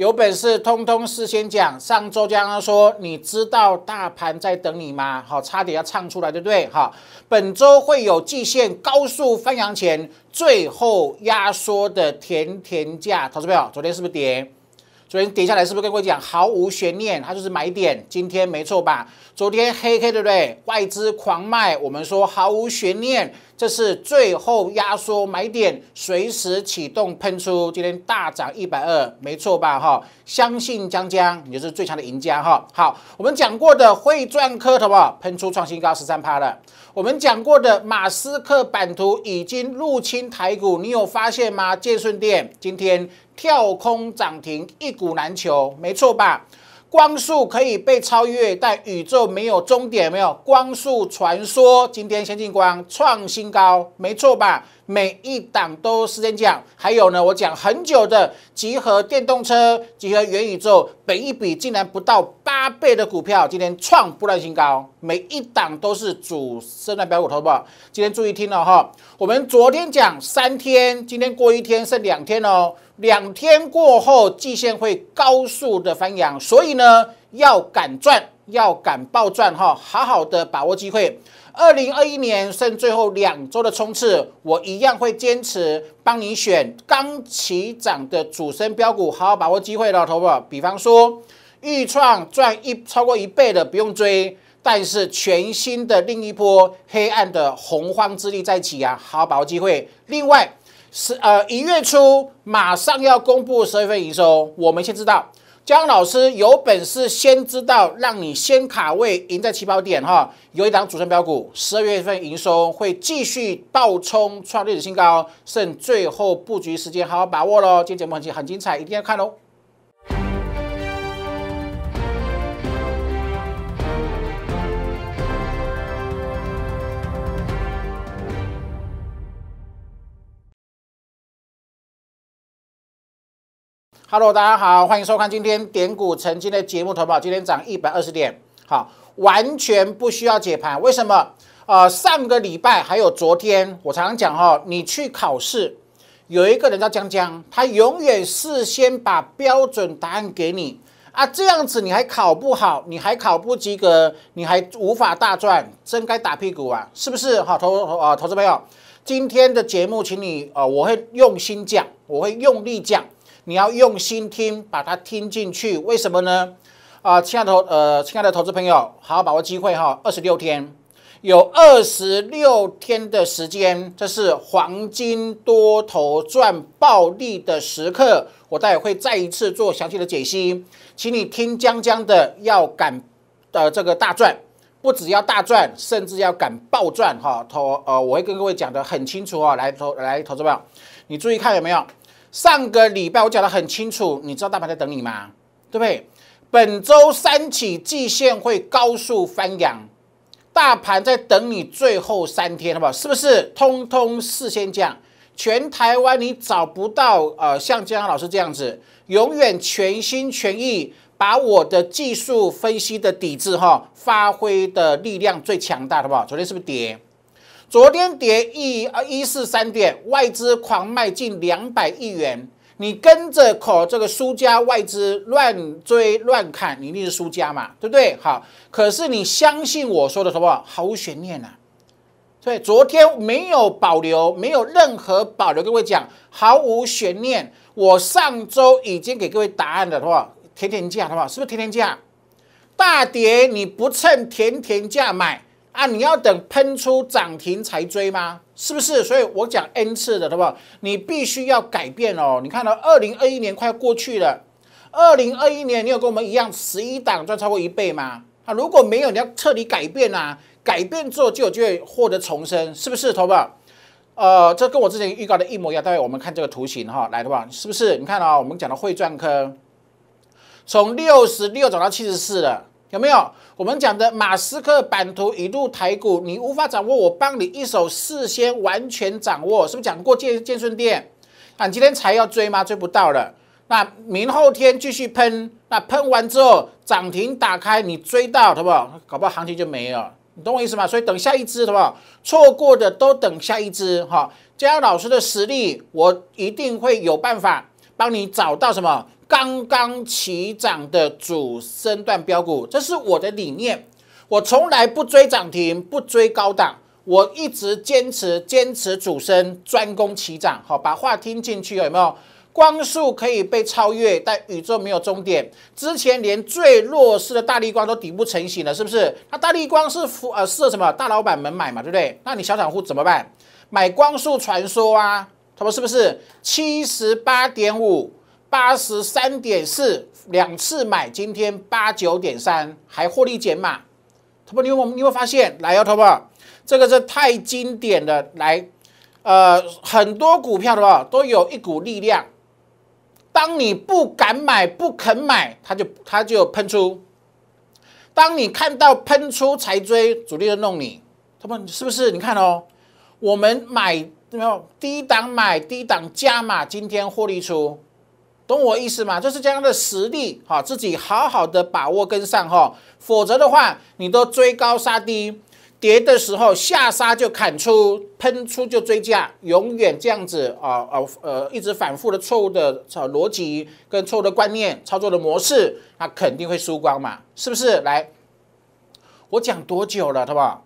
有本事通通事先讲，上周就刚刚说，你知道大盘在等你吗？好，差点要唱出来，对不对？好，本周会有季线高速翻扬前最后压缩的甜甜价，投资票昨天是不是跌？昨天跌下来是不是跟我讲毫无悬念？它就是买点。今天没错吧？昨天黑黑对不对？外资狂卖，我们说毫无悬念，这是最后压缩买点，随时启动喷出。今天大涨一百二，没错吧？哈，相信江江你就是最强的赢家哈。好，我们讲过的会赚科头啊，喷出创新高十三趴了。我们讲过的马斯克版图已经入侵台股，你有发现吗？建顺店今天跳空涨停，一股难求，没错吧？光速可以被超越，但宇宙没有终点，没有？光速传说今天先进光创新高，没错吧？每一档都十点奖，还有呢，我讲很久的集合电动车、集合元宇宙，本一笔竟然不到。八倍的股票今天创不断新高，每一档都是主升的标股，投保今天注意听了哈，我们昨天讲三天，今天过一天剩两天哦，两天过后季线会高速的翻扬，所以呢要敢赚，要敢爆赚哈，好好的把握机会。二零二一年剩最后两周的冲刺，我一样会坚持帮你选刚起涨的主升标股，好好把握机会了，投保。比方说。预创赚一超过一倍的不用追，但是全新的另一波黑暗的洪荒之力再起啊，好好把握机会。另外是呃一月初马上要公布十二月份营收，我们先知道。江老师有本事先知道，让你先卡位赢在起跑点哈。有一档主升标股，十二月份营收会继续暴冲创历史新高，剩最后布局时间好好把握喽。今天节目很很精彩，一定要看喽。Hello，大家好，欢迎收看今天点股曾经的节目。投保今天涨一百二十点，好，完全不需要解盘。为什么？呃，上个礼拜还有昨天，我常常讲哈，你去考试，有一个人叫江江，他永远事先把标准答案给你啊，这样子你还考不好，你还考不及格，你还无法大赚，真该打屁股啊，是不是？好投呃，投资朋友，今天的节目，请你呃，我会用心讲，我会用力讲。你要用心听，把它听进去。为什么呢？啊，亲爱的投呃，亲爱的投资朋友，好好把握机会哈。二十六天，有二十六天的时间，这是黄金多头赚暴利的时刻。我待会会再一次做详细的解析，请你听江江的，要敢呃这个大赚，不只要大赚，甚至要敢暴赚哈。投呃，我会跟各位讲的很清楚哦。来投来投资朋友，你注意看有没有。上个礼拜我讲得很清楚，你知道大盘在等你吗？对不对？本周三起季线会高速翻扬，大盘在等你最后三天，好不好？是不是？通通事先讲，全台湾你找不到呃，像江老师这样子，永远全心全意把我的技术分析的底子哈，发挥的力量最强大的，好不好？昨天是不是跌？昨天跌一啊一四三点，外资狂卖近两百亿元，你跟着口这个输家，外资乱追乱砍，你一定是输家嘛，对不对？好，可是你相信我说的么？毫无悬念呐。对，昨天没有保留，没有任何保留，各位讲毫无悬念。我上周已经给各位答案了的话，甜甜价好不好？是不是甜甜价？大跌你不趁甜甜价买？啊！你要等喷出涨停才追吗？是不是？所以我讲 n 次的，对不？你必须要改变哦。你看到二零二一年快要过去了，二零二一年你有跟我们一样十一档赚超过一倍吗？啊，如果没有，你要彻底改变啊！改变之后就有机会获得重生，是不是，头发？呃，这跟我之前预告的一模一样。待会我们看这个图形哈，来，对话，是不是？你看啊，我们讲的汇赚科，从六十六涨到七十四了。有没有我们讲的马斯克版图一路抬股？你无法掌握，我帮你一手事先完全掌握，是不是讲过建建顺店？啊，今天才要追吗？追不到了。那明后天继续喷，那喷完之后涨停打开，你追到，好不好？搞不好行情就没了，你懂我意思吗？所以等下一只，好不好？错过的都等下一只哈。加老师的实力，我一定会有办法帮你找到什么。刚刚起涨的主升段标股，这是我的理念。我从来不追涨停，不追高档，我一直坚持坚持主升，专攻起涨。好，把话听进去有没有？光速可以被超越，但宇宙没有终点。之前连最弱势的大力光都底部成型了，是不是？那大力光是服呃是什么大老板们买嘛，对不对？那你小散户怎么办？买光速传说啊，他们是不是七十八点五？八十三点四两次买，今天八九点三还获利减码，他不你有没有你会发现来，他不这个是太经典的来，呃很多股票的话都有一股力量，当你不敢买不肯买，它就它就喷出，当你看到喷出才追，主力就弄你，他们是不是你看哦，我们买没有低档买低档加码，今天获利出。懂我意思吗？就是这样的实力，哈，自己好好的把握跟上，哈，否则的话，你都追高杀低，跌的时候下杀就砍出，喷出就追价，永远这样子，啊啊呃，一直反复的错误的逻辑跟错误的观念操作的模式，那肯定会输光嘛，是不是？来，我讲多久了，好不好？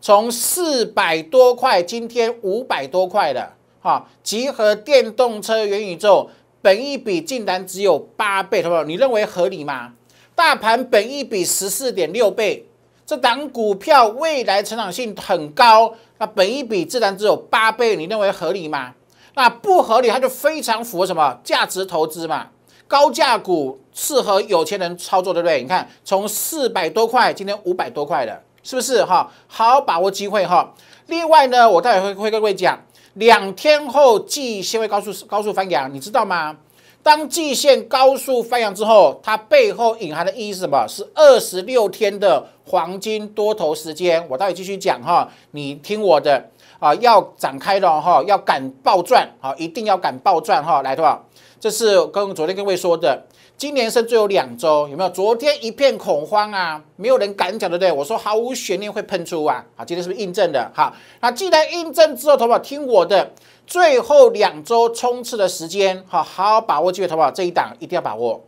从四百多块，今天五百多块的，哈，集合电动车元宇宙。本一比竟然只有八倍，好不好？你认为合理吗？大盘本一比十四点六倍，这档股票未来成长性很高，那本一比自然只有八倍，你认为合理吗？那不合理，它就非常符合什么价值投资嘛？高价股适合有钱人操作，对不对？你看从四百多块，今天五百多块的，是不是哈？好把握机会哈。另外呢，我待会会跟各位讲。两天后季线会高速高速翻阳，你知道吗？当季线高速翻阳之后，它背后隐含的意义是什么？是二十六天的黄金多头时间。我待会继续讲哈？你听我的啊，要展开了哈，要敢爆赚，啊，一定要敢爆赚哈，来对吧？这是跟昨天跟位说的。今年甚至有两周，有没有？昨天一片恐慌啊，没有人敢讲，对不对？我说毫无悬念会喷出啊，好，今天是不是印证的？好，那既然印证之后，投保听我的，最后两周冲刺的时间，好好把握机会，投保这一档一定要把握，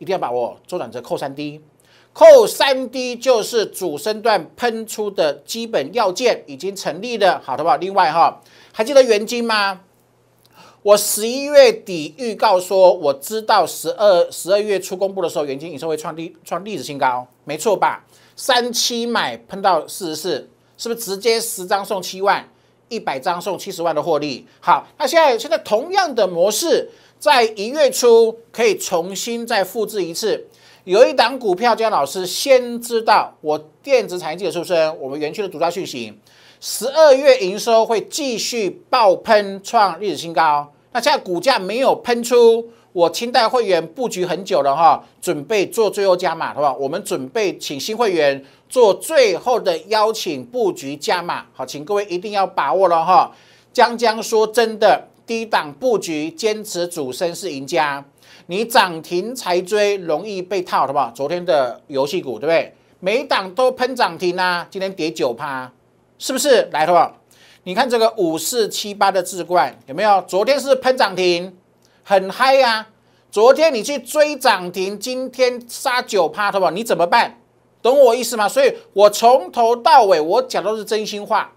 一定要把握，周转折扣三 D，扣三 D 就是主升段喷出的基本要件已经成立的，好的吧？另外哈，还记得原金吗？我十一月底预告说，我知道十二十二月初公布的时候，元金营收会创历创历史新高，没错吧？三期买喷到四十四，是不是直接十张送七万，一百张送七十万的获利？好，那现在现在同样的模式，在一月初可以重新再复制一次。有一档股票，姜老师先知道，我电子产业记者是我们园区的独家讯息，十二月营收会继续爆喷，创历史新高。那现在股价没有喷出，我清代会员布局很久了哈，准备做最后加码，不好？我们准备请新会员做最后的邀请布局加码，好，请各位一定要把握了哈。江江说真的，低档布局坚持主升是赢家，你涨停才追容易被套，好不好？昨天的游戏股，对不对？每档都喷涨停啊，今天跌九趴，是不是来，不好？你看这个五四七八的智冠有没有？昨天是喷涨停，很嗨呀。昨天你去追涨停，今天杀九趴，好不好？你怎么办？懂我意思吗？所以我从头到尾我讲都是真心话。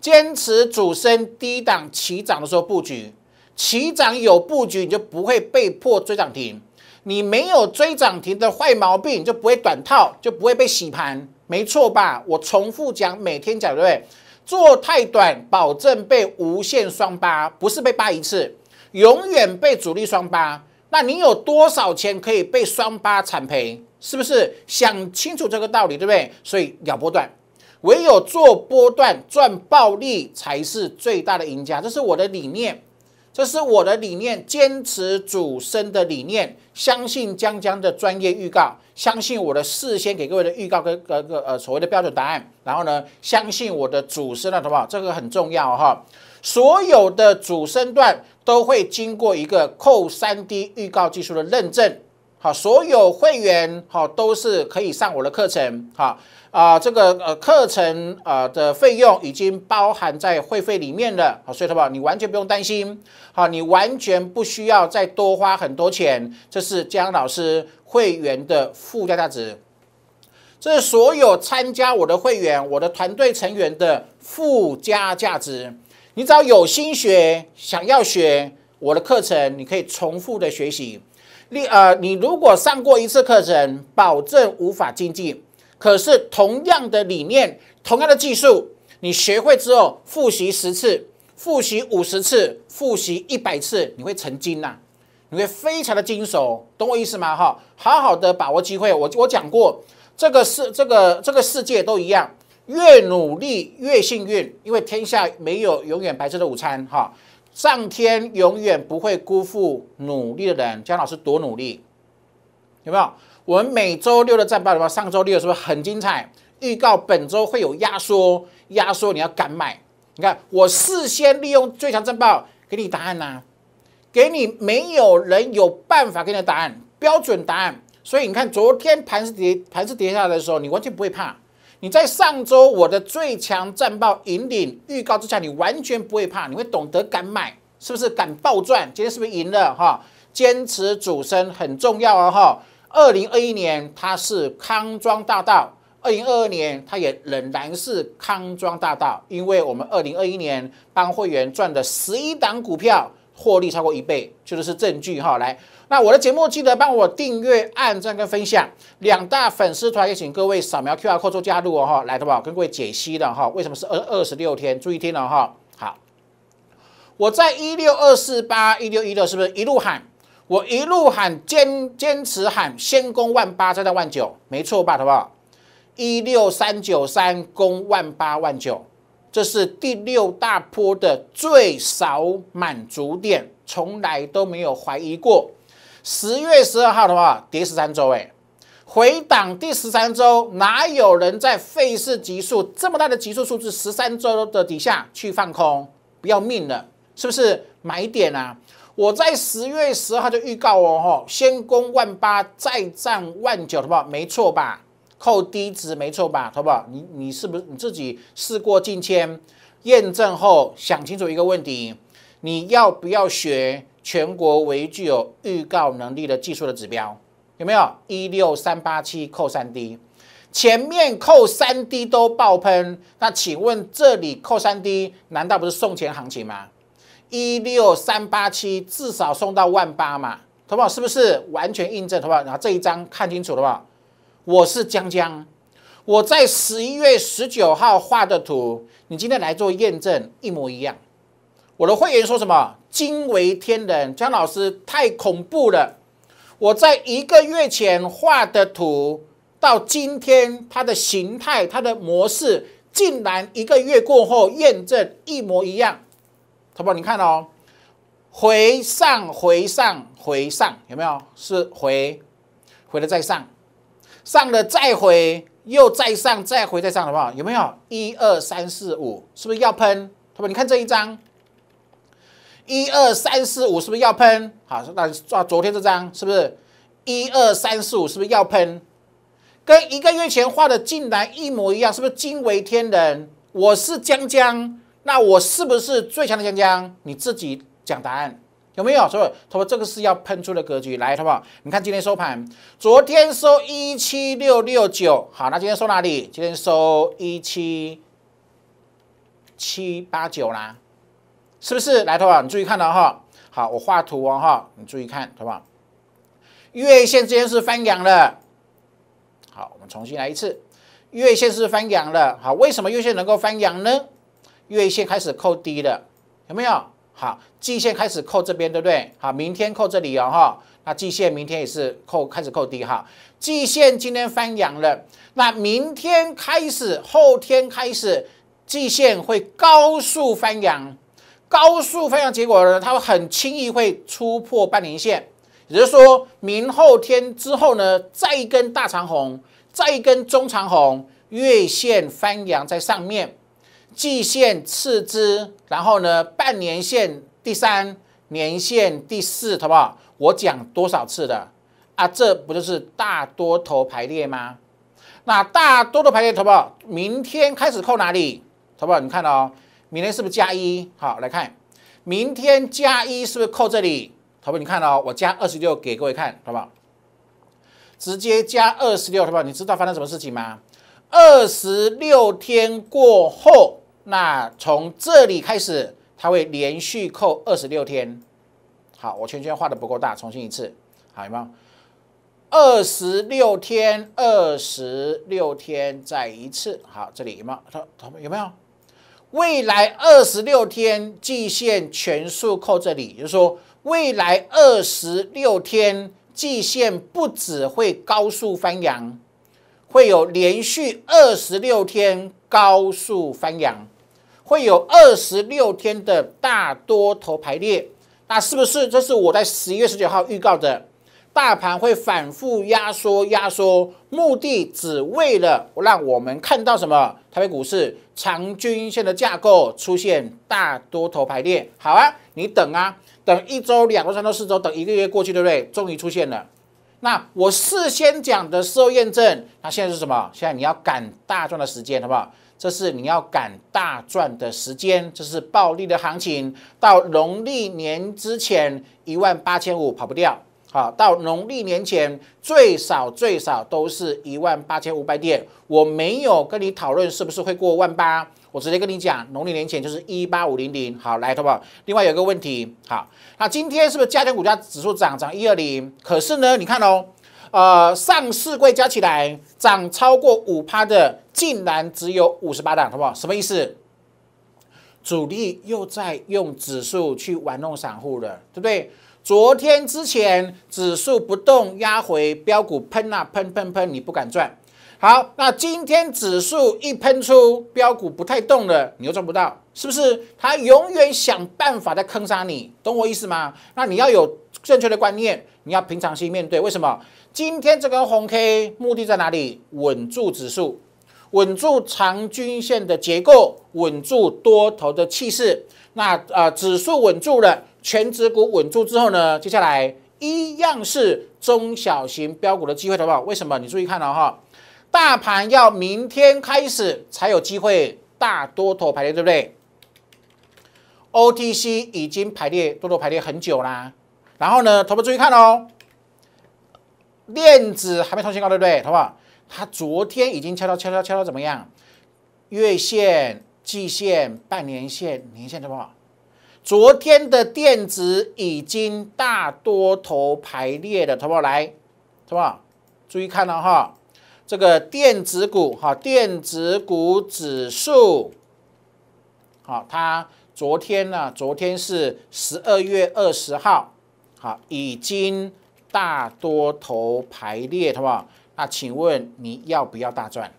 坚持主升低档起涨的时候布局，起涨有布局，你就不会被迫追涨停。你没有追涨停的坏毛病，就不会短套，就不会被洗盘，没错吧？我重复讲，每天讲，对不对？做太短，保证被无限双八，不是被扒一次，永远被主力双八。那你有多少钱可以被双八惨赔？是不是想清楚这个道理，对不对？所以咬波段，唯有做波段赚暴利才是最大的赢家，这是我的理念。这是我的理念，坚持主升的理念，相信江江的专业预告，相信我的事先给各位的预告跟各个呃所谓的标准答案，然后呢，相信我的主升了，好不好？这个很重要哈，所有的主升段都会经过一个扣三 D 预告技术的认证。好，所有会员好都是可以上我的课程好啊，这个呃课程呃的费用已经包含在会费里面了，好，所以的话你完全不用担心，好，你完全不需要再多花很多钱，这是江老师会员的附加价值，这是所有参加我的会员、我的团队成员的附加价值，你只要有心学，想要学我的课程，你可以重复的学习。你呃，你如果上过一次课程，保证无法精进。可是同样的理念，同样的技术，你学会之后，复习十次，复习五十次，复习一百次，你会成精呐！你会非常的精熟，懂我意思吗？哈，好好的把握机会。我我讲过，这个是这个这个世界都一样，越努力越幸运，因为天下没有永远白色的午餐，哈。上天永远不会辜负努力的人。江老师多努力，有没有？我们每周六的战报，的话，上周六是不是很精彩？预告本周会有压缩，压缩你要敢买。你看，我事先利用最强战报给你答案呐，给你没有人有办法给你的答案，标准答案。所以你看，昨天盘是跌，盘是跌下来的时候，你完全不会怕。你在上周我的最强战报引领预告之下，你完全不会怕，你会懂得敢买，是不是？敢爆赚？今天是不是赢了？哈，坚持主升很重要哦哈，二零二一年它是康庄大道，二零二二年它也仍然是康庄大道，因为我们二零二一年帮会员赚的十一档股票获利超过一倍，就是证据哈！来。那我的节目记得帮我订阅、按赞跟分享，两大粉丝团也请各位扫描 Q R Code 加入哦哈，来，好不好？跟各位解析的哈，为什么是二二十六天？注意听了哈，好，我在一六二四八一六一六是不是一路喊？我一路喊，坚坚持喊，先攻万八再到万九，没错吧，好不好？一六三九三攻万八万九，这是第六大波的最少满足点，从来都没有怀疑过。十月十二号的话，跌十三周哎，回档第十三周，哪有人在费氏级数这么大的级数数字十三周的底下去放空，不要命了，是不是？买点啊！我在十月十二号就预告哦，吼，先攻万八，再战万九，好不好？没错吧？扣低值没错吧，好不好？你你是不是你自己事过境迁，验证后想清楚一个问题，你要不要学？全国唯一具有预告能力的技术的指标有没有？一六三八七扣三 D，前面扣三 D 都爆喷，那请问这里扣三 D 难道不是送钱行情吗？一六三八七至少送到万八嘛，好不好？是不是完全印证？好不好？然后这一张看清楚，了吧？我是江江，我在十一月十九号画的图，你今天来做验证，一模一样。我的会员说什么？惊为天人，江老师太恐怖了！我在一个月前画的图，到今天它的形态、它的模式，竟然一个月过后验证一模一样。淘宝，你看哦，回上回上回上，有没有？是回回了再上，上了再回，又再上再回再上，好不好？有没有？一二三四五，是不是要喷？淘宝，你看这一张。一二三四五是不是要喷？好，那昨昨天这张是不是一二三四五是不是要喷？跟一个月前画的竟然一模一样，是不是惊为天人？我是江江，那我是不是最强的江江？你自己讲答案有没有？所以他说这个是要喷出的格局来，好不好？你看今天收盘，昨天收一七六六九，好，那今天收哪里？今天收一七七八九啦。是不是来头啊？你注意看了哈。好，我画图哦哈。你注意看，不好？月线之间是翻阳了。好，我们重新来一次。月线是翻阳了。好，为什么月线能够翻阳呢？月线开始扣低了，有没有？好，季线开始扣这边，对不对？好，明天扣这里哦哈。那季线明天也是扣开始扣低哈。季线今天翻阳了，那明天开始，后天开始，季线会高速翻阳。高速翻享结果呢？它会很轻易会突破半年线，也就是说明后天之后呢，再一根大长红，再一根中长红，月线翻扬在上面，季线次之，然后呢，半年线第三，年线第四，好不好？我讲多少次的啊？这不就是大多头排列吗？那大多头排列，好不好？明天开始扣哪里，好不好？你看哦。明天是不是加一？好，来看，明天加一是不是扣这里？好不？你看哦，我加二十六给各位看，好不好？直接加二十六，好不好？你知道发生什么事情吗？二十六天过后，那从这里开始，它会连续扣二十六天。好，我圈圈画的不够大，重新一次，好，有没有？二十六天，二十六天，再一次。好，这里有没有？他他们有没有？未来二十六天季线全数扣这里，就是说未来二十六天季线不只会高速翻扬，会有连续二十六天高速翻扬，会有二十六天的大多头排列。那是不是？这是我在十一月十九号预告的，大盘会反复压缩压缩，目的只为了让我们看到什么？台北股市。长均线的架构出现大多头排列，好啊，你等啊，等一周、两周、三周、四周，等一个月过去，对不对？终于出现了。那我事先讲的事后验证，那现在是什么？现在你要赶大赚的时间，好不好？这是你要赶大赚的时间，这是暴利的行情，到农历年之前一万八千五跑不掉。好，到农历年前最少最少都是一万八千五百点。我没有跟你讨论是不是会过万八，我直接跟你讲，农历年前就是一八五零零。好，来，好不好？另外有个问题，好，那今天是不是加权股价指数涨涨一二零？可是呢，你看哦，呃，上市柜加起来涨超过五趴的，竟然只有五十八档，好不好？什么意思？主力又在用指数去玩弄散户了，对不对？昨天之前指数不动，压回标股喷啊喷喷喷，你不敢赚。好，那今天指数一喷出，标股不太动了，你又赚不到，是不是？它永远想办法在坑杀你，懂我意思吗？那你要有正确的观念，你要平常心面对。为什么今天这根红 K 目的在哪里？稳住指数，稳住长均线的结构，稳住多头的气势。那呃，指数稳住了。全指股稳住之后呢，接下来一样是中小型标股的机会，好不好？为什么？你注意看了哈，大盘要明天开始才有机会大多头排列，对不对？OTC 已经排列多头排列很久啦，然后呢，同学们注意看哦，链子还没创新高，对不对？好不好？它昨天已经敲敲敲敲敲到怎么样？月线、季线、半年线、年线，好不好？昨天的电子已经大多头排列了，好不好？来，好不好？注意看到哈，这个电子股哈，电子股指数，好，它昨天呢，昨天是十二月二十号，好，已经大多头排列，好不好？那请问你要不要大赚？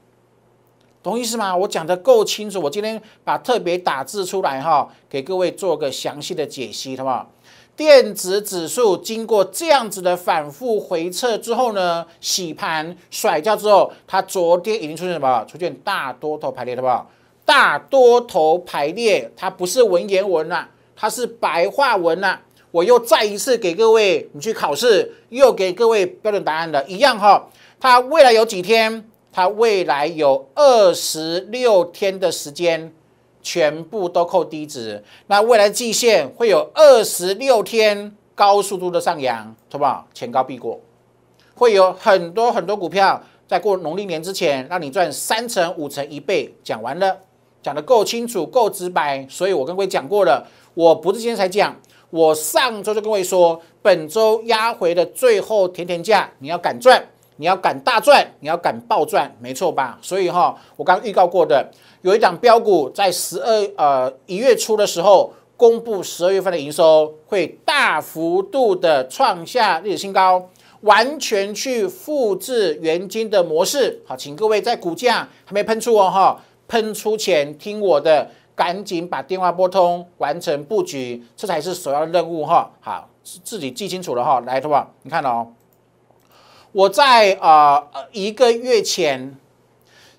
同意是吗？我讲的够清楚，我今天把特别打字出来哈，给各位做个详细的解析，好不好？电子指数经过这样子的反复回撤之后呢，洗盘甩掉之后，它昨天已经出现什么？出现大多头排列，好不好？大多头排列，它不是文言文呐，它是白话文呐。我又再一次给各位，你去考试又给各位标准答案的一样哈，它未来有几天？它未来有二十六天的时间，全部都扣低值。那未来季线会有二十六天高速度的上扬，好不？前高必过，会有很多很多股票在过农历年之前让你赚三成、五成、一倍。讲完了，讲得够清楚、够直白。所以我跟各位讲过了，我不是今天才讲，我上周就跟各位说，本周压回的最后甜甜价，你要敢赚。你要敢大赚，你要敢爆赚，没错吧？所以哈，我刚预告过的，有一档标股在十二呃一月初的时候公布十二月份的营收，会大幅度的创下历史新高，完全去复制原金的模式。好，请各位在股价还没喷出哦哈，喷出前听我的，赶紧把电话拨通，完成布局，这才是首要任务哈。好，自己记清楚了哈，来的话，你看哦。我在啊一个月前，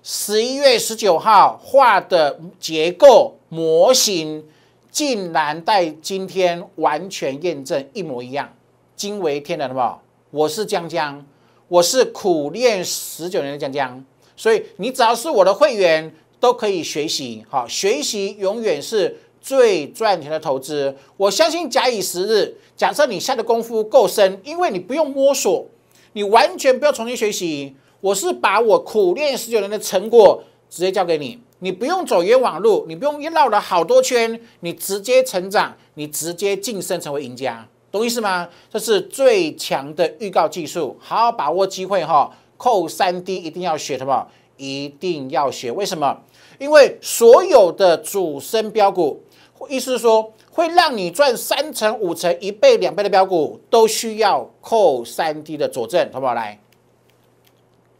十一月十九号画的结构模型，竟然在今天完全验证一模一样，惊为天人，好不好？我是江江，我是苦练十九年的江江，所以你只要是我的会员，都可以学习，好，学习永远是最赚钱的投资。我相信，假以时日，假设你下的功夫够深，因为你不用摸索。你完全不要重新学习，我是把我苦练十九年的成果直接交给你，你不用走冤枉路，你不用一绕了好多圈，你直接成长，你直接晋升成为赢家，懂意思吗？这是最强的预告技术，好好把握机会哈！扣三 D 一定要学什么？一定要学，为什么？因为所有的主升标股，意思是说。会让你赚三成、五成、一倍、两倍的标股，都需要扣三 D 的佐证，好不好？来，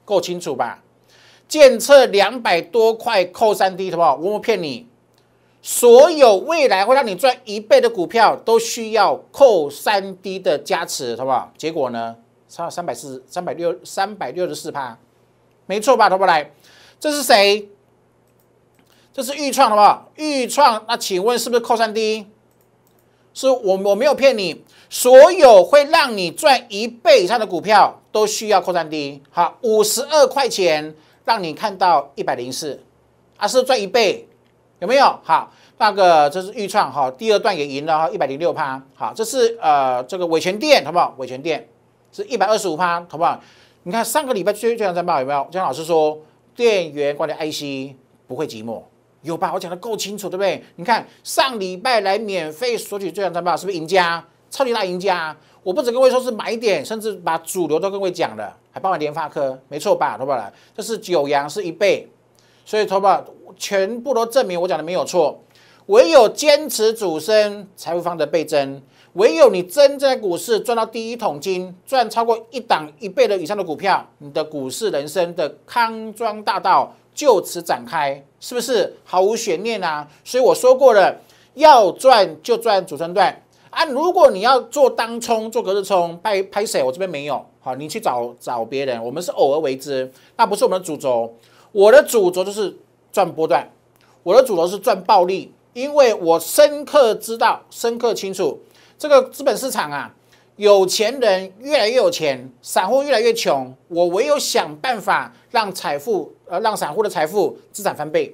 够清楚吧？检测两百多块扣三 D，好不好？我不骗你，所有未来会让你赚一倍的股票，都需要扣三 D 的加持，好不好？结果呢？差三百四三百六三百六十四趴，没错吧？好不好？来，这是谁？这是预创，好不好？预创，那请问是不是扣三 D？是我我没有骗你，所有会让你赚一倍以上的股票都需要扩第低。好，五十二块钱让你看到一百零四，啊是赚一倍，有没有？好，那个这是预创哈，第二段也赢了，哈，一百零六趴。好，这是呃这个伟权店，好不好？伟权店是一百二十五趴，好不好？你看上个礼拜最经常在报有没有？江老师说电源管理 IC 不会寂寞。有吧？我讲的够清楚，对不对？你看上礼拜来免费索取最强战报，是不是赢家？超级大赢家！我不止跟各位说是买点，甚至把主流都跟各位讲了，还包括联发科，没错吧？投保人，这是九阳是一倍，所以投保全部都证明我讲的没有错。唯有坚持主升，才会方得倍增。唯有你真在股市赚到第一桶金，赚超过一档一倍的以上的股票，你的股市人生的康庄大道。就此展开，是不是毫无悬念啊？所以我说过了，要赚就赚主升段啊！如果你要做当冲、做隔日冲、拍拍谁，我这边没有，好，你去找找别人。我们是偶尔为之，那不是我们的主轴。我的主轴就是赚波段，我的主轴是赚暴利，因为我深刻知道、深刻清楚这个资本市场啊。有钱人越来越有钱，散户越来越穷。我唯有想办法让财富，呃，让散户的财富资产翻倍。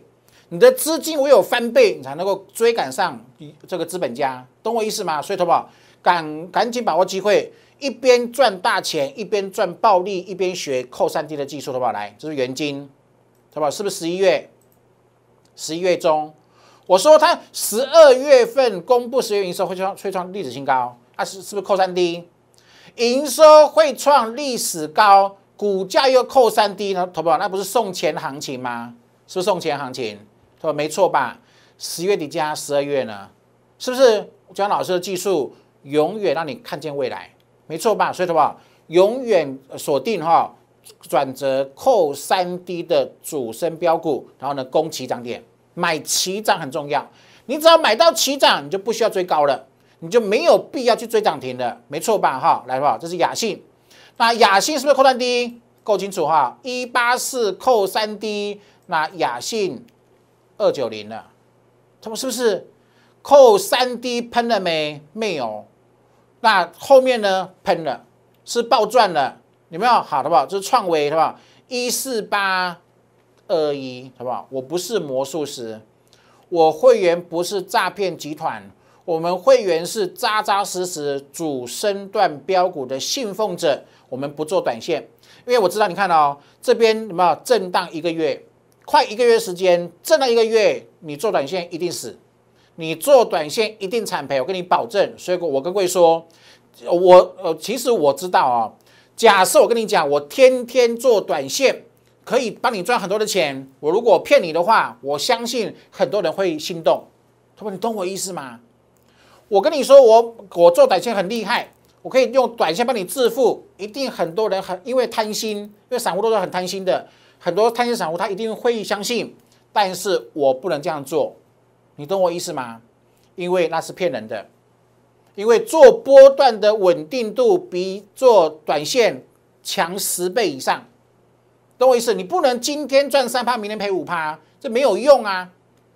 你的资金唯有翻倍，你才能够追赶上这个资本家，懂我意思吗？所以，淘宝赶赶紧把握机会，一边赚大钱，一边赚暴利，一边学扣三 D 的技术，好不好？来，这是原金，好不好？是不是十一月？十一月中，我说他十二月份公布十月营收会创会创历史新高。是是不是扣三 D，营收会创历史高，股价又扣三 D 呢？投不？那不是送钱行情吗？是不是送钱行情？对吧？没错吧？十月底加十二月呢？是不是江老师的技术永远让你看见未来？没错吧？所以投保永远锁定哈转折扣三 D 的主升标股，然后呢攻起涨点，买起涨很重要。你只要买到起涨，你就不需要追高了。你就没有必要去追涨停的，没错吧？哈，来吧，这是雅信，那雅信是不是扣三滴？够清楚哈，一八四扣三 D，那雅信二九零了，他们是不是扣三 D 喷了没？没有，那后面呢？喷了，是暴赚了，有没有？好的吧，这是创维，是吧？一四八二一，不好？我不是魔术师，我会员不是诈骗集团。我们会员是扎扎实实主升段标的信奉者，我们不做短线，因为我知道你看哦，这边什有震荡一个月，快一个月时间，震荡一个月，你做短线一定死，你做短线一定惨赔，我跟你保证。所以我我跟位说，我呃其实我知道啊，假设我跟你讲，我天天做短线可以帮你赚很多的钱，我如果骗你的话，我相信很多人会心动。他说：“你懂我意思吗？我跟你说，我我做短线很厉害，我可以用短线帮你致富。一定很多人很因为贪心，因为散户都是很贪心的，很多贪心散户他一定会相信，但是我不能这样做，你懂我意思吗？因为那是骗人的，因为做波段的稳定度比做短线强十倍以上，懂我意思？你不能今天赚三趴，明天赔五趴，这没有用啊。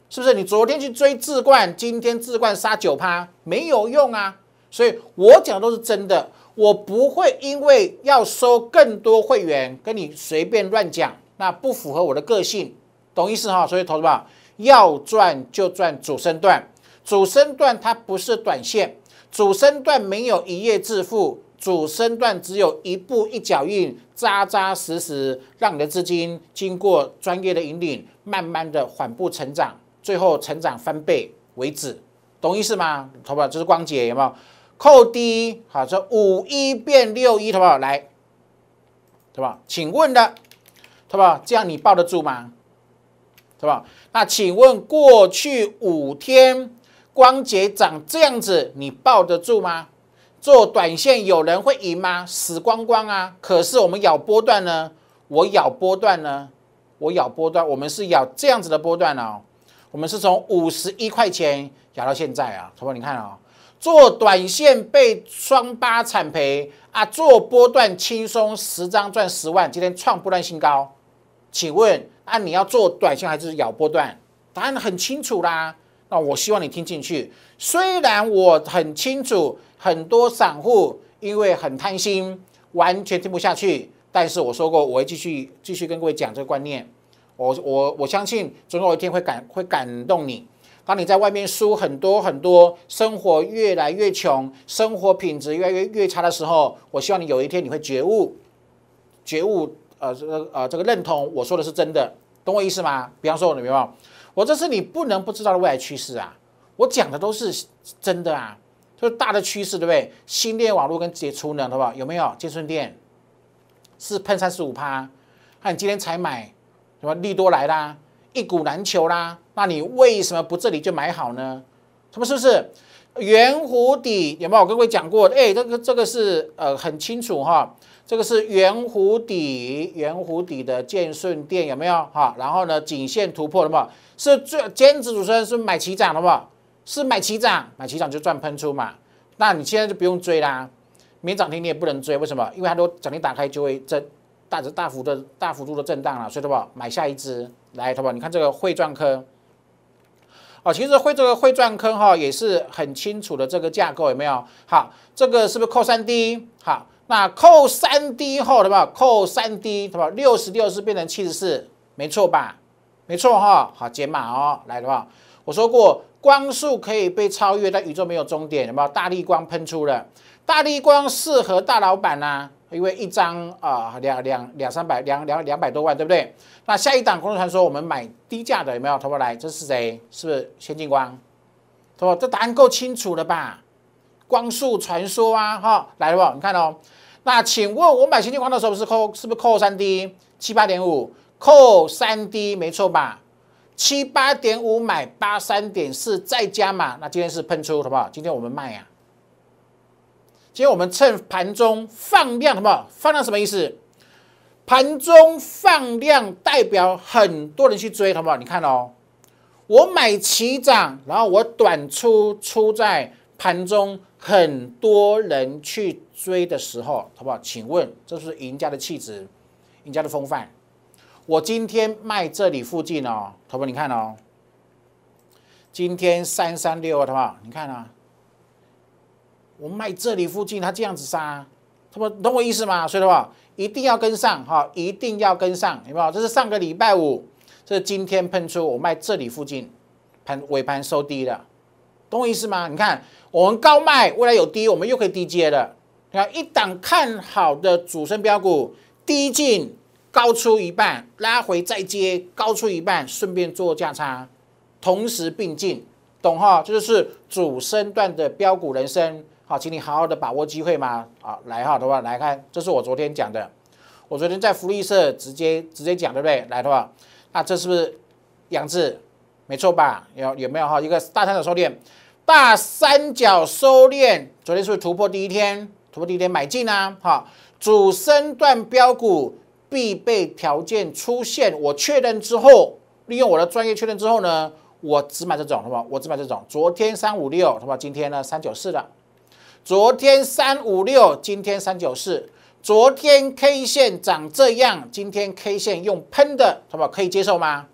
是不是你昨天去追自冠，今天自冠杀九趴没有用啊？所以我讲的都是真的，我不会因为要收更多会员跟你随便乱讲，那不符合我的个性，懂意思哈？所以同资们要赚就赚主升段，主升段它不是短线，主升段没有一夜致富，主升段只有一步一脚印，扎扎实实，让你的资金经过专业的引领，慢慢的缓步成长。最后成长翻倍为止，懂意思吗？好不好？这是光姐有没有扣低？好，这五一变六一，好不好？来，对吧？请问的，对吧？这样你抱得住吗？对吧？那请问过去五天光姐涨这样子，你抱得住吗？做短线有人会赢吗？死光光啊！可是我们咬波段呢，我咬波段呢，我咬波段，我们是咬这样子的波段哦。我们是从五十一块钱咬到现在啊，主播你看啊，做短线被双八惨赔啊，做波段轻松十张赚十万，今天创波段新高，请问啊，你要做短线还是咬波段？答案很清楚啦，那我希望你听进去。虽然我很清楚很多散户因为很贪心，完全听不下去，但是我说过我会继续继续跟各位讲这个观念。我我我相信总有一天会感会感动你。当你在外面输很多很多，生活越来越穷，生活品质越来越越差的时候，我希望你有一天你会觉悟，觉悟，呃，这个呃这个认同我说的是真的，懂我意思吗？比方说，你明白吗？我这是你不能不知道的未来趋势啊！我讲的都是真的啊！就是大的趋势，对不对？新电网络跟杰出能，好不好？有没有杰顺电？是喷三十五趴，看你今天才买。什么利多来啦，一股难求啦，那你为什么不这里就买好呢？什么是不是圆弧底？有没有我跟各位讲过？哎，这个这个是呃很清楚哈，这个是圆弧底，圆弧底的建顺电有没有哈？然后呢，颈线突破了嘛？是最兼职主持人是买齐涨了嘛？是买齐涨，买齐涨就赚喷出嘛？那你现在就不用追啦，天涨停你也不能追，为什么？因为它都涨停打开就会震。价值大幅的大幅度的震荡了，所以的话买下一只来，对吧？你看这个会钻坑，啊，其实会这个会钻坑哈，也是很清楚的这个架构有没有？好，这个是不是扣三 D？好，那扣三 D 后，对吧？扣三 D，对吧？六十六是变成七十四，没错吧？没错哈，好解码哦，来的话，我说过光速可以被超越，但宇宙没有终点，有没有？大力光喷出了，大力光适合大老板呐。因为一张啊，两两两三百，两两两百多万，对不对？那下一档公速传说，我们买低价的有没有？投不来？这是谁？是不是先进光？投不？这答案够清楚了吧？光速传说啊，哈，来了吧？你看哦，那请问我买先进光的时候是扣，是不是扣三 D？七八点五扣三 D，没错吧？七八点五买八三点四再加嘛？那今天是喷出，好不好？今天我们卖呀。今天我们趁盘中放量，好不好？放量什么意思？盘中放量代表很多人去追，好不好？你看哦，我买起涨，然后我短出出在盘中，很多人去追的时候，好不好？请问这是赢家的气质，赢家的风范。我今天卖这里附近哦，好不好？你看哦，今天三三六，好不好？你看啊。我卖这里附近，它这样子杀，他们懂我意思吗？所以的话，一定要跟上哈，一定要跟上，有没有？这是上个礼拜五，这是今天喷出我卖这里附近，盘尾盘收低的，懂我意思吗？你看我们高卖，未来有低，我们又可以低接的。你看一档看好的主升标股，低进高出一半，拉回再接高出一半，顺便做价差，同时并进，懂哈？这就是主升段的标股人生。好，请你好好的把握机会嘛，好来哈的话来看，这是我昨天讲的，我昨天在福利社直接直接讲对不对？来的话，那这是不是杨志？没错吧？有有没有哈一个大三角收敛？大三角收敛昨天是不是突破第一天？突破第一天买进啊，好，主升段标股必备条件出现，我确认之后，利用我的专业确认之后呢，我只买这种，是吧？我只买这种，昨天三五六，是吧？今天呢三九四的。昨天三五六，今天三九四。昨天 K 线长这样，今天 K 线用喷的，好不好？可以接受吗？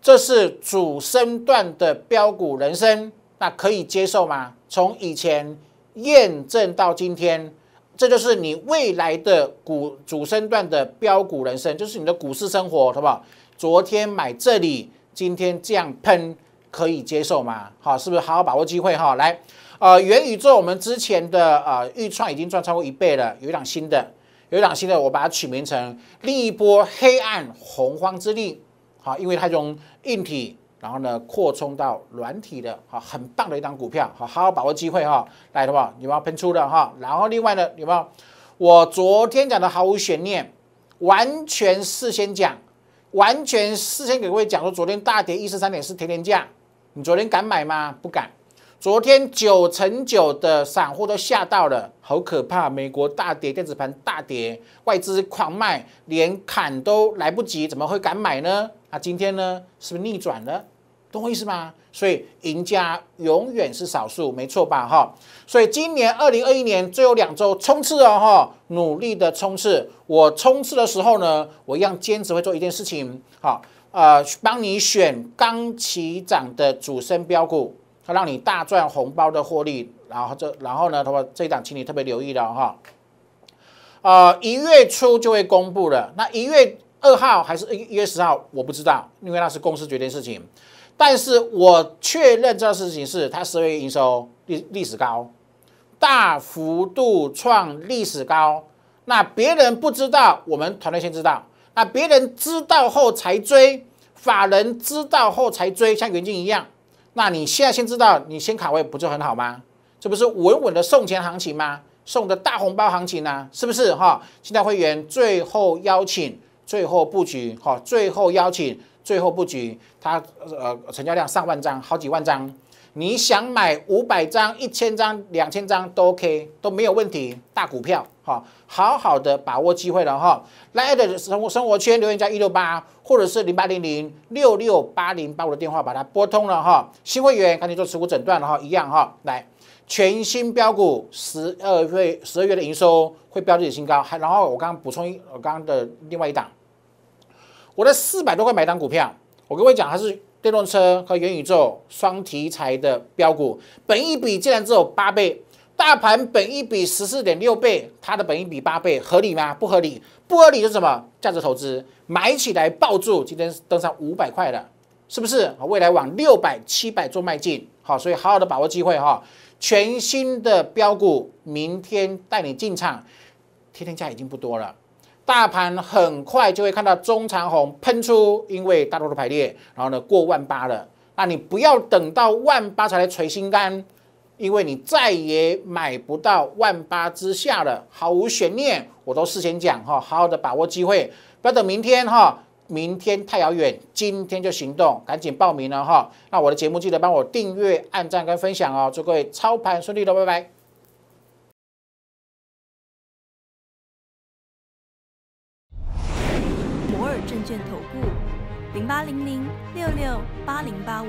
这是主升段的标股人生，那可以接受吗？从以前验证到今天，这就是你未来的股主升段的标股人生，就是你的股市生活，好不好？昨天买这里，今天这样喷，可以接受吗？好，是不是好好把握机会哈？来。呃，元宇宙，我们之前的呃，预创已经赚超过一倍了。有一档新的，有一档新的，我把它取名成另一波黑暗洪荒之力，好，因为它从硬体，然后呢扩充到软体的，好，很棒的一档股票，好好好把握机会哈。来的话，有没有喷出的哈？然后另外呢，有没有？我昨天讲的毫无悬念，完全事先讲，完全事先给各位讲说，昨天大跌一十三点四，天天价，你昨天敢买吗？不敢。昨天九成九的散户都吓到了，好可怕！美国大跌，电子盘大跌，外资狂卖，连砍都来不及，怎么会敢买呢？那今天呢？是不是逆转了？懂我意思吗？所以赢家永远是少数，没错吧？哈！所以今年二零二一年最后两周冲刺哦，哈，努力的冲刺。我冲刺的时候呢，我一样坚持会做一件事情，好，呃，帮你选刚起涨的主升标股。让你大赚红包的获利，然后这然后呢？他说这一档，请你特别留意了哈。呃，一月初就会公布了，那一月二号还是一月十号，我不知道，因为那是公司决定事情。但是我确认这事情是它十二月营收历历史高，大幅度创历史高。那别人不知道，我们团队先知道。那别人知道后才追，法人知道后才追，像元静一样。那你现在先知道，你先卡位不就很好吗？这不是稳稳的送钱行情吗？送的大红包行情啊，是不是哈？现在会员最后邀请，最后布局哈，最后邀请，最后布局，它呃成交量上万张，好几万张，你想买五百张、一千张、两千张都 OK，都没有问题，大股票。好，好好的把握机会了哈。来的生活生活圈留言加一六八，或者是零八零零六六八零八五的电话，把它拨通了哈。新会员赶紧做持股诊断了哈，一样哈。来，全新标股十二月十二月的营收会飙至新高，还然后我刚刚补充一，我刚刚的另外一档，我在四百多块买单股票，我跟我讲它是电动车和元宇宙双题材的标股，本一笔竟然只有八倍。大盘本一比十四点六倍，它的本一比八倍，合理吗？不合理，不合理是什么？价值投资，买起来抱住，今天登上五百块了，是不是？未来往六百、七百做迈进，好，所以好好的把握机会哈。全新的标股，明天带你进场，天天价已经不多了，大盘很快就会看到中长红喷出，因为大多的排列，然后呢过万八了，那你不要等到万八才来锤心肝。因为你再也买不到万八之下了，毫无悬念，我都事先讲哈，好好的把握机会，不要等明天哈，明天太遥远，今天就行动，赶紧报名了哈。那我的节目记得帮我订阅、按赞跟分享哦，祝各位操盘顺利的，拜拜。摩尔证券投顾，零八零零六六八零八五。